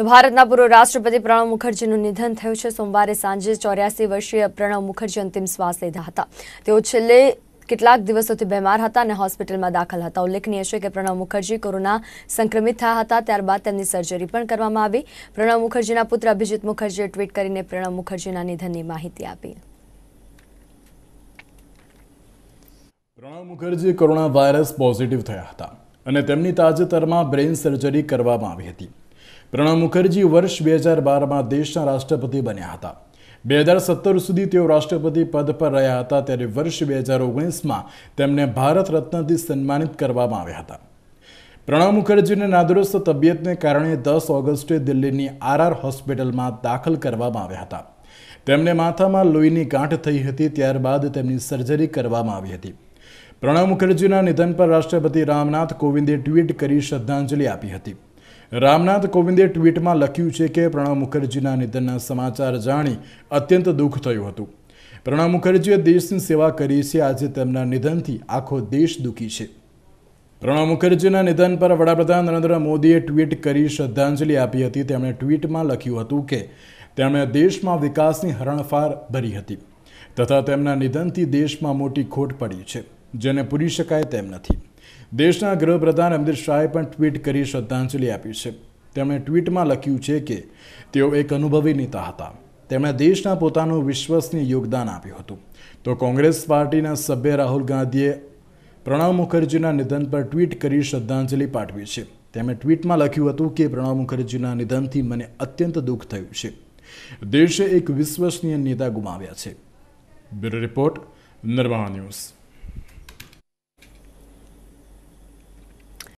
તો ભારતના પૂર્વ રાષ્ટ્રપતિ પ્રણવ મુખર્જીનું નિધન થયું છે સોમવારે સાંજે ચોર્યાસી વર્ષીય પ્રણવ મુખર્જી અંતિમ શ્વાસ લીધા હતા તેઓ છેલ્લે કેટલાક દિવસોથી બીમાર હતા અને હોસ્પિટલમાં દાખલ હતા ઉલ્લેખનીય છે કે પ્રણવ મુખર્જી કોરોના સંક્રમિત થયા હતા ત્યારબાદ તેમની સર્જરી પણ કરવામાં આવી પ્રણવ મુખર્જીના પુત્ર અભિજીત મુખર્જીએ ટ્વીટ કરીને પ્રણવ મુખર્જીના નિધનની માહિતી આપી Pranab Mukherjee coronavirus positive થયા હતા અને તેમની તાજેતરમાં બ્રેઇન સર્જરી કરવામાં આવી હતી પ્રણવ મુખર્જી વર્ષ બે હજાર બારમાં દેશના રાષ્ટ્રપતિ બન્યા હતા બે હજાર સત્તર સુધી તેઓ રાષ્ટ્રપતિ પદ પર રહ્યા હતા ત્યારે વર્ષ બે હજાર ઓગણીસમાં તેમને ભારત રત્નથી સન્માનિત કરવામાં આવ્યા હતા પ્રણવ મુખર્જીને નાદુરસ્ત તબિયતને કારણે દસ ઓગસ્ટે દિલ્હીની આરઆર હોસ્પિટલમાં દાખલ કરવામાં આવ્યા હતા તેમને માથામાં લોહીની ગાંઠ થઈ હતી ત્યારબાદ તેમની સર્જરી કરવામાં આવી હતી પ્રણવ મુખર્જીના નિધન પર રાષ્ટ્રપતિ રામનાથ કોવિંદે ટ્વીટ કરી શ્રદ્ધાંજલિ આપી હતી રામનાથ કોવિંદે ટ્વીટમાં લખ્યું છે કે પ્રણવ મુખર્જીના નિધનના સમાચાર જાણી અત્યંત દુઃખ થયું હતું પ્રણવ મુખર્જીએ દેશની સેવા કરી છે આજે તેમના નિધનથી આખો દેશ દુઃખી છે પ્રણવ મુખર્જીના નિધન પર વડાપ્રધાન નરેન્દ્ર મોદીએ ટ્વીટ કરી શ્રદ્ધાંજલિ આપી હતી તેમણે ટ્વીટમાં લખ્યું હતું કે તેમણે દેશમાં વિકાસની હરણફાર ભરી હતી તથા તેમના નિધનથી દેશમાં મોટી ખોટ પડી છે જેને પૂરી શકાય તેમ નથી દેશના ગૃહપ્રધાન અમિત શાહે પણ ટ્વીટ કરી શ્રદ્ધાંજલિ આપી છે તેમણે ટ્વીટમાં લખ્યું છે કે તેઓ એક અનુભવી નેતા હતા તેમણે દેશના પોતાનું વિશ્વસનીય યોગદાન આપ્યું હતું તો કોંગ્રેસ પાર્ટીના સભ્ય રાહુલ ગાંધીએ પ્રણવ મુખર્જીના નિધન પર ટ્વીટ કરી શ્રદ્ધાંજલિ પાઠવી છે તેમણે ટ્વીટમાં લખ્યું હતું કે પ્રણવ મુખર્જીના નિધનથી મને અત્યંત દુઃખ થયું છે દેશે એક વિશ્વસનીય નેતા ગુમાવ્યા છે બ્યુરો રિપોર્ટ નર્મા ન્યૂઝ